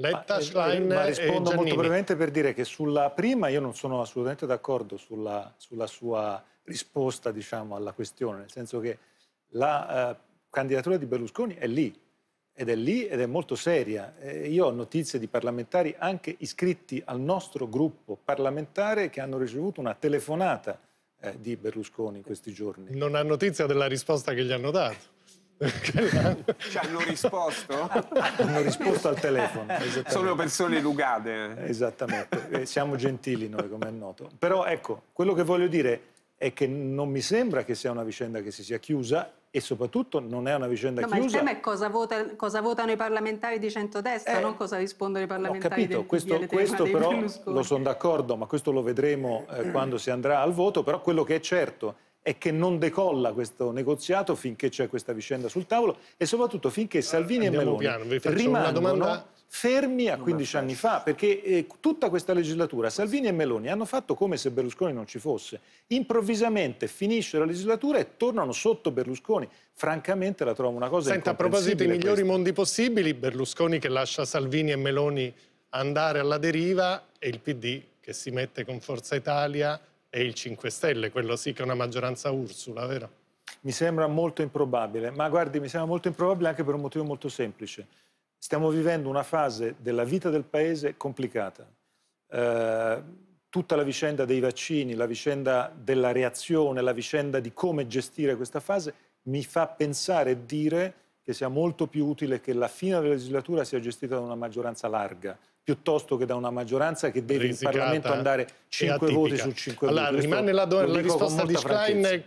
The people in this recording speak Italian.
Letta, ma, eh, eh, Schlein ma rispondo molto brevemente per dire che sulla prima io non sono assolutamente d'accordo sulla, sulla sua risposta diciamo, alla questione, nel senso che la eh, candidatura di Berlusconi è lì, ed è lì ed è molto seria. Eh, io ho notizie di parlamentari anche iscritti al nostro gruppo parlamentare che hanno ricevuto una telefonata eh, di Berlusconi in questi giorni. Non ha notizia della risposta che gli hanno dato. Ci hanno risposto? hanno risposto al telefono. Sono persone lugate. Esattamente, e eh, siamo gentili noi, come è noto. Però ecco, quello che voglio dire è che non mi sembra che sia una vicenda che si sia chiusa e soprattutto non è una vicenda no, chiusa. Ma il tema è cosa, vota, cosa votano i parlamentari di centrodestra, eh, non cosa rispondono i parlamentari di no, Ho capito, del, questo, questo però lo sono d'accordo, ma questo lo vedremo eh, quando si andrà al voto, però quello che è certo è è che non decolla questo negoziato finché c'è questa vicenda sul tavolo e soprattutto finché Salvini Andiamo e Meloni piano, rimangono domanda... fermi a 15 anni fa, perché eh, tutta questa legislatura Salvini e Meloni hanno fatto come se Berlusconi non ci fosse. Improvvisamente finisce la legislatura e tornano sotto Berlusconi. Francamente la trovo una cosa Senta, a proposito dei migliori questa. mondi possibili, Berlusconi che lascia Salvini e Meloni andare alla deriva e il PD che si mette con Forza Italia e il 5 Stelle, quello sì che è una maggioranza Ursula, vero? Mi sembra molto improbabile, ma guardi, mi sembra molto improbabile anche per un motivo molto semplice. Stiamo vivendo una fase della vita del Paese complicata. Eh, tutta la vicenda dei vaccini, la vicenda della reazione, la vicenda di come gestire questa fase mi fa pensare e dire che sia molto più utile che la fine della legislatura sia gestita da una maggioranza larga piuttosto che da una maggioranza che deve Risicata in Parlamento andare 5 voti su 5 allora, voti. Allora rimane la, la risposta di Schlein